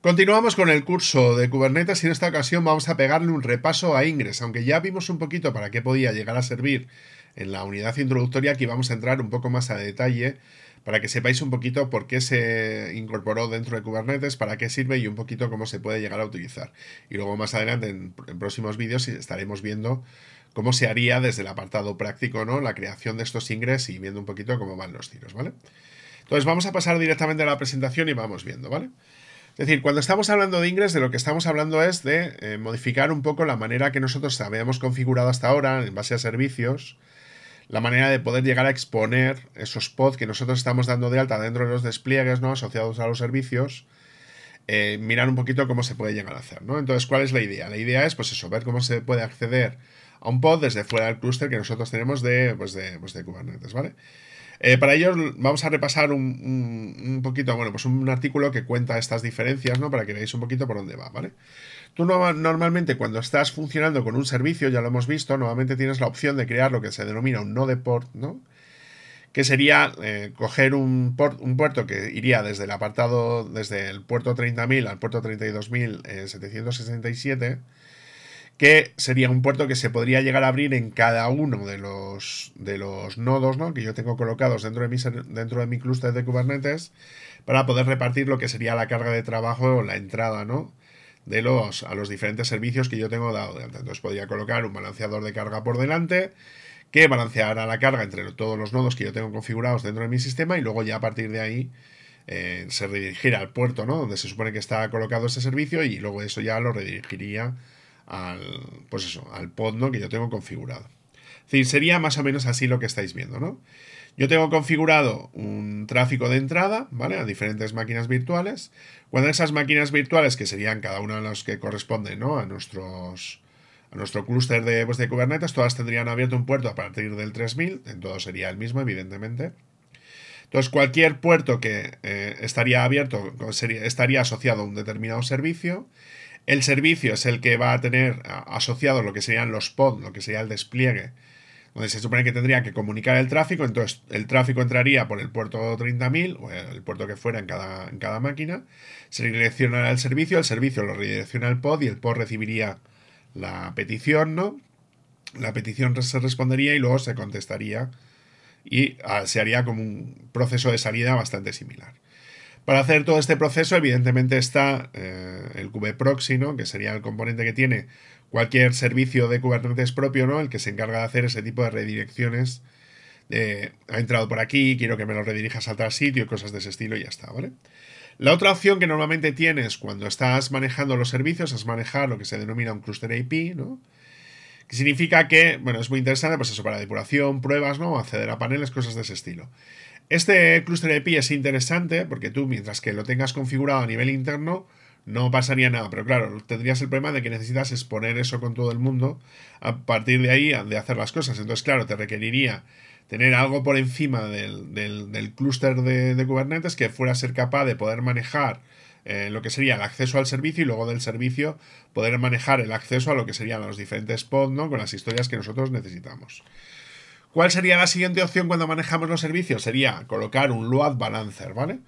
Continuamos con el curso de Kubernetes y en esta ocasión vamos a pegarle un repaso a Ingress, aunque ya vimos un poquito para qué podía llegar a servir en la unidad introductoria, aquí vamos a entrar un poco más a detalle para que sepáis un poquito por qué se incorporó dentro de Kubernetes, para qué sirve y un poquito cómo se puede llegar a utilizar. Y luego más adelante en, próximos vídeos estaremos viendo cómo se haría desde el apartado práctico, ¿no? La creación de estos Ingress y viendo un poquito cómo van los tiros, ¿vale? Entonces vamos a pasar directamente a la presentación y vamos viendo, ¿vale? vale es decir, cuando estamos hablando de ingresos, de lo que estamos hablando es de eh, modificar un poco la manera que nosotros habíamos configurado hasta ahora en base a servicios, la manera de poder llegar a exponer esos pods que nosotros estamos dando de alta dentro de los despliegues ¿no? asociados a los servicios, eh, mirar un poquito cómo se puede llegar a hacer. ¿no? Entonces, ¿cuál es la idea? La idea es pues eso, ver cómo se puede acceder a un pod desde fuera del clúster que nosotros tenemos de, pues de, pues de Kubernetes, ¿vale? Eh, para ello vamos a repasar un, poquito, bueno, pues un artículo que cuenta estas diferencias, ¿no? Para que veáis un poquito por dónde va, ¿vale? Tú normalmente cuando estás funcionando con un servicio, ya lo hemos visto, normalmente tienes la opción de crear lo que se denomina un node port, ¿no? que sería eh, coger un, port, un, puerto que iría desde el apartado, desde el puerto 30.000 al puerto 32.767 que sería un puerto que se podría llegar a abrir en cada uno de los, de los nodos ¿no? que yo tengo colocados dentro de, mi, dentro de mi clúster de Kubernetes para poder repartir lo que sería la carga de trabajo o la entrada ¿no? de los, a los diferentes servicios que yo tengo dado Entonces podría colocar un balanceador de carga por delante que balanceará la carga entre todos los nodos que yo tengo configurados dentro de mi sistema y luego ya a partir de ahí eh, se redirigirá al puerto ¿no? donde se supone que está colocado ese servicio y luego eso ya lo redirigiría al, pues eso, al pod que yo tengo configurado. Es sería más o menos así lo que estáis viendo, ¿no? Yo tengo configurado un tráfico de entrada, ¿vale? A diferentes máquinas virtuales. Cuando esas máquinas virtuales, que serían cada una de las que corresponden, ¿no? A nuestros, a nuestro clúster de, pues, de Kubernetes, todas tendrían abierto un puerto a partir del 3000, en todo sería el mismo, evidentemente. Entonces, cualquier puerto que eh, estaría abierto estaría asociado a un determinado servicio el servicio es el que va a tener asociado lo que serían los pods, lo que sería el despliegue, donde se supone que tendría que comunicar el tráfico, entonces el tráfico entraría por el puerto 30.000 o el puerto que fuera en cada, en cada máquina, se redireccionará al servicio, el servicio lo redirecciona al pod y el pod recibiría la petición, ¿no? La petición se respondería y luego se contestaría y ah, se haría como un proceso de salida bastante similar. Para hacer todo este proceso, evidentemente está eh, el proxy, ¿no? que sería el componente que tiene cualquier servicio de Kubernetes propio, ¿no? el que se encarga de hacer ese tipo de redirecciones. ha entrado por aquí, quiero que me lo redirijas a tal sitio, cosas de ese estilo y ya está, ¿vale? La otra opción que normalmente tienes cuando estás manejando los servicios es manejar lo que se denomina un cluster IP, ¿no? Que significa que, bueno, es muy interesante, pues eso, para depuración, pruebas, ¿no? Acceder a paneles, cosas de ese estilo. Este clúster pi es interesante porque tú, mientras que lo tengas configurado a nivel interno, no pasaría nada. Pero claro, tendrías el problema de que necesitas exponer eso con todo el mundo a partir de ahí de hacer las cosas. Entonces, claro, te requeriría tener algo por encima del, del, clúster de, de Kubernetes que fuera a ser capaz de poder manejar eh, lo que sería el acceso al servicio y luego del servicio poder manejar el acceso a lo que serían los diferentes pods, ¿no? Con las historias que nosotros necesitamos. ¿Cuál sería la siguiente opción cuando manejamos los servicios? Sería colocar un load balancer, ¿vale?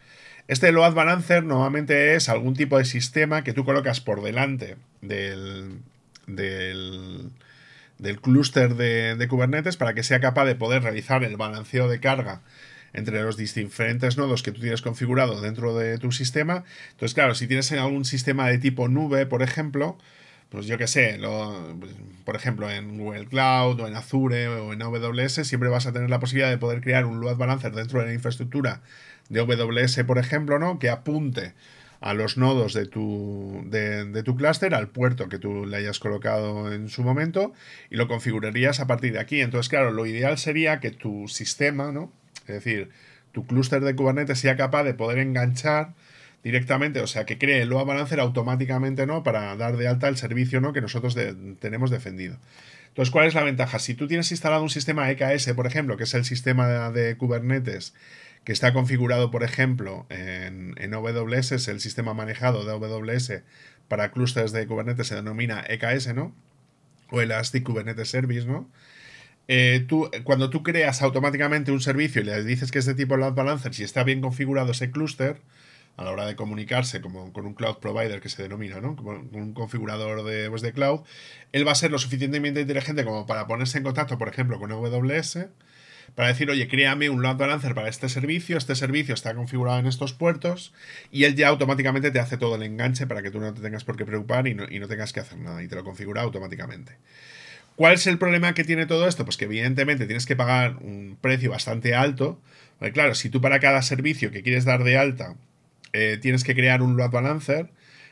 Este load balancer normalmente es algún tipo de sistema que tú colocas por delante del, del, clúster de, de Kubernetes para que sea capaz de poder realizar el balanceo de carga entre los diferentes nodos que tú tienes configurado dentro de tu sistema. Entonces, claro, si tienes algún sistema de tipo nube, por ejemplo, pues yo qué sé, pues, por ejemplo en Google Cloud o en Azure o en AWS, siempre vas a tener la posibilidad de poder crear un load balancer dentro de la infraestructura de AWS, por ejemplo, ¿no? Que apunte a los nodos de tu, de, de tu clúster, al puerto que tú le hayas colocado en su momento, y lo configurarías a partir de aquí. Entonces, claro, lo ideal sería que tu sistema, ¿no? Es decir, tu clúster de Kubernetes sea capaz de poder enganchar directamente, o sea, que cree el OA Balancer automáticamente, ¿no? Para dar de alta el servicio, ¿no? Que nosotros tenemos defendido. Entonces, ¿cuál es la ventaja? Si tú tienes instalado un sistema EKS, por ejemplo, que es el sistema de, Kubernetes que está configurado, por ejemplo, en, en, AWS, es el sistema manejado de AWS para clústeres de Kubernetes, se denomina EKS, ¿no? O Elastic Kubernetes Service, ¿no? Eh, tú, cuando tú creas automáticamente un servicio y le dices que es de tipo load balancer, si está bien configurado ese clúster, a la hora de comunicarse como con un cloud provider que se denomina, ¿no? Como un configurador de, pues, de cloud, él va a ser lo suficientemente inteligente como para ponerse en contacto, por ejemplo, con AWS, para decir, oye, créame un load balancer para este servicio, este servicio está configurado en estos puertos, y él ya automáticamente te hace todo el enganche para que tú no te tengas por qué preocupar y no, y no tengas que hacer nada, y te lo configura automáticamente. ¿Cuál es el problema que tiene todo esto? Pues que evidentemente tienes que pagar un precio bastante alto. claro, si tú para cada servicio que quieres dar de alta eh, tienes que crear un load balancer,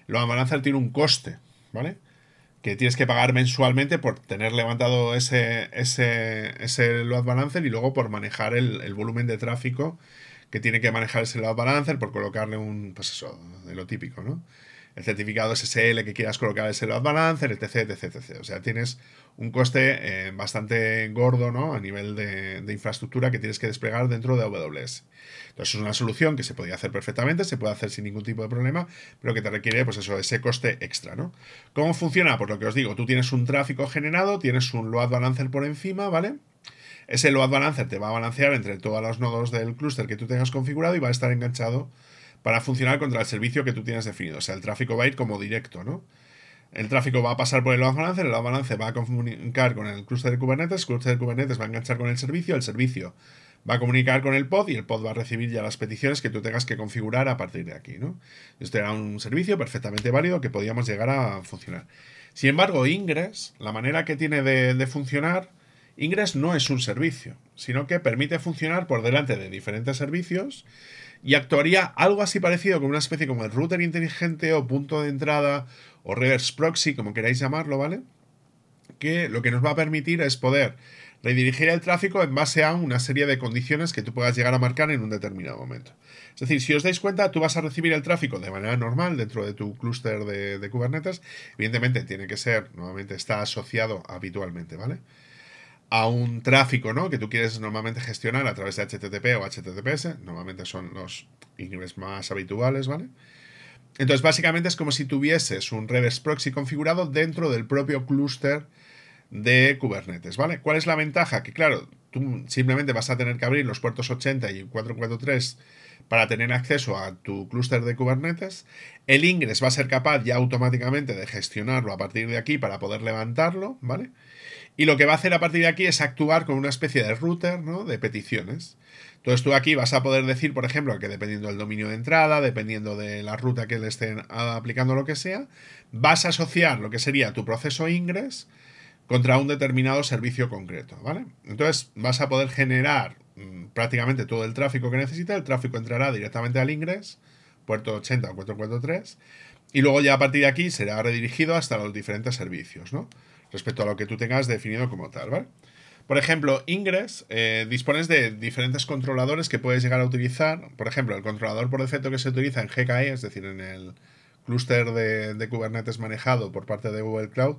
el load balancer tiene un coste, ¿vale? Que tienes que pagar mensualmente por tener levantado ese, ese, ese load balancer y luego por manejar el, el volumen de tráfico que tiene que manejar ese load balancer, por colocarle un, pues eso, de lo típico, ¿no? el certificado SSL que quieras colocar el load Balancer, etc, etc, etc. O sea, tienes un coste eh, bastante gordo ¿no? a nivel de, infraestructura que tienes que desplegar dentro de AWS. Entonces es una solución que se podía hacer perfectamente, se puede hacer sin ningún tipo de problema, pero que te requiere pues eso, ese coste extra. ¿no? ¿Cómo funciona? Pues lo que os digo, tú tienes un tráfico generado, tienes un load balancer por encima, ¿vale? Ese load balancer te va a balancear entre todos los nodos del clúster que tú tengas configurado y va a estar enganchado para funcionar contra el servicio que tú tienes definido. O sea, el tráfico va a ir como directo, ¿no? El tráfico va a pasar por el load balance, el load va a comunicar con el cluster de Kubernetes, el cluster de Kubernetes va a enganchar con el servicio, el servicio va a comunicar con el pod y el pod va a recibir ya las peticiones que tú tengas que configurar a partir de aquí, ¿no? Esto era un servicio perfectamente válido que podíamos llegar a funcionar. Sin embargo, Ingress, la manera que tiene de funcionar Ingress no es un servicio, sino que permite funcionar por delante de diferentes servicios y actuaría algo así parecido con una especie como el router inteligente o punto de entrada o reverse proxy, como queráis llamarlo, ¿vale? Que lo que nos va a permitir es poder redirigir el tráfico en base a una serie de condiciones que tú puedas llegar a marcar en un determinado momento. Es decir, si os dais cuenta, tú vas a recibir el tráfico de manera normal dentro de tu clúster de, de Kubernetes. Evidentemente, tiene que ser, nuevamente está asociado habitualmente, ¿vale? a un tráfico, ¿no? Que tú quieres normalmente gestionar a través de HTTP o HTTPS, normalmente son los ingresos más habituales, ¿vale? Entonces, básicamente es como si tuvieses un reverse proxy configurado dentro del propio clúster de Kubernetes, ¿vale? ¿Cuál es la ventaja? Que claro, tú simplemente vas a tener que abrir los puertos 80 y 443 para tener acceso a tu clúster de Kubernetes. El ingres va a ser capaz ya automáticamente de gestionarlo a partir de aquí para poder levantarlo, ¿vale? Y lo que va a hacer a partir de aquí es actuar con una especie de router ¿no? de peticiones. Entonces tú aquí vas a poder decir, por ejemplo, que dependiendo del dominio de entrada, dependiendo de la ruta que le estén aplicando lo que sea, vas a asociar lo que sería tu proceso ingres contra un determinado servicio concreto, ¿vale? Entonces vas a poder generar mm, prácticamente todo el tráfico que necesita, el tráfico entrará directamente al ingres, puerto 80 o 443, y luego ya a partir de aquí será redirigido hasta los diferentes servicios, ¿no? respecto a lo que tú tengas definido como tal, ¿vale? Por ejemplo, Ingress, eh, dispones de diferentes controladores que puedes llegar a utilizar. Por ejemplo, el controlador por defecto que se utiliza en GKE, es decir, en el clúster de, Kubernetes manejado por parte de Google Cloud,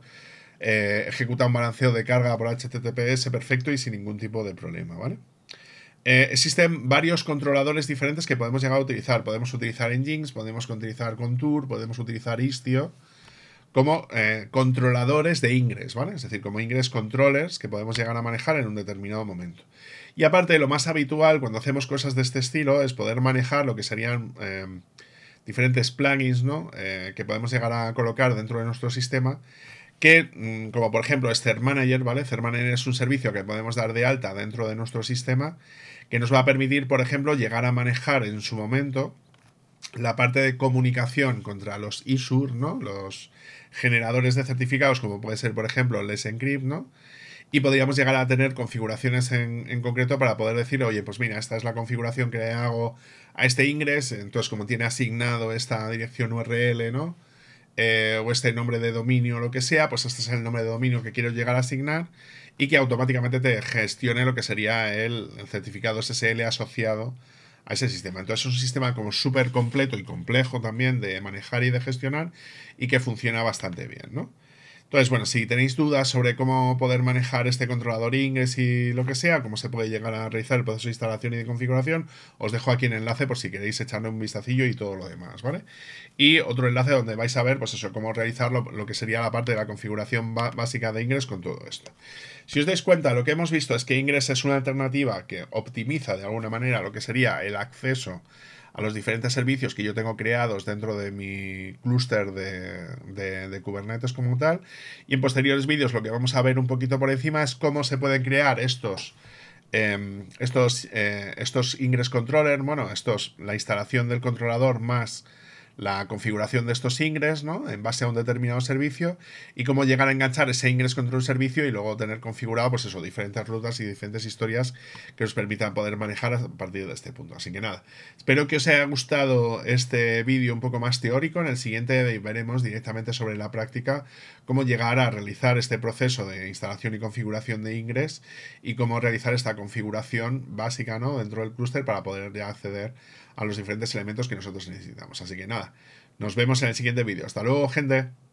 eh, ejecuta un balanceo de carga por HTTPS perfecto y sin ningún tipo de problema, ¿vale? Eh, existen varios controladores diferentes que podemos llegar a utilizar. Podemos utilizar Engines, podemos utilizar Contour, podemos utilizar Istio, como eh, controladores de ingres, ¿vale? Es decir, como ingres controllers que podemos llegar a manejar en un determinado momento. Y aparte, lo más habitual cuando hacemos cosas de este estilo es poder manejar lo que serían em, diferentes plugins, ¿no? Eh, que podemos llegar a colocar dentro de nuestro sistema que, mm, como por ejemplo es Manager, ¿vale? Zermanager es un servicio que podemos dar de alta dentro de nuestro sistema que nos va a permitir, por ejemplo, llegar a manejar en su momento la parte de comunicación contra los ISUR, ¿no? Los generadores de certificados, como puede ser, por ejemplo, les Encrypt, ¿no? Y podríamos llegar a tener configuraciones en, concreto para poder decir, oye, pues mira, esta es la configuración que le hago a este ingres entonces como tiene asignado esta dirección URL, ¿no? Eh, o este nombre de dominio o lo que sea, pues este es el nombre de dominio que quiero llegar a asignar y que automáticamente te gestione lo que sería el, el certificado SSL asociado a ese sistema. Entonces es un sistema como súper completo y complejo también de manejar y de gestionar y que funciona bastante bien, ¿no? Entonces, bueno, si tenéis dudas sobre cómo poder manejar este controlador Ingress y lo que sea, cómo se puede llegar a realizar el proceso de instalación y de configuración, os dejo aquí el enlace por si queréis echarle un vistacillo y todo lo demás, ¿vale? Y otro enlace donde vais a ver, pues eso, cómo realizar lo, lo que sería la parte de la configuración básica de Ingress con todo esto. Si os dais cuenta, lo que hemos visto es que Ingress es una alternativa que optimiza de alguna manera lo que sería el acceso a los diferentes servicios que yo tengo creados dentro de mi clúster de, Kubernetes como tal. Y en posteriores vídeos lo que vamos a ver un poquito por encima es cómo se pueden crear estos. Em, estos, eh, ingress controller, bueno, estos, la instalación del controlador más la configuración de estos ingres, ¿no? En base a un determinado servicio y cómo llegar a enganchar ese ingres contra un servicio y luego tener configurado, pues eso, diferentes rutas y diferentes historias que nos permitan poder manejar a partir de este punto. Así que nada, espero que os haya gustado este vídeo un poco más teórico. En el siguiente veremos directamente sobre la práctica cómo llegar a realizar este proceso de instalación y configuración de ingres y cómo realizar esta configuración básica, ¿no? Dentro del clúster para poder ya acceder a los diferentes elementos que nosotros necesitamos. Así que nada, nos vemos en el siguiente vídeo. Hasta luego, gente.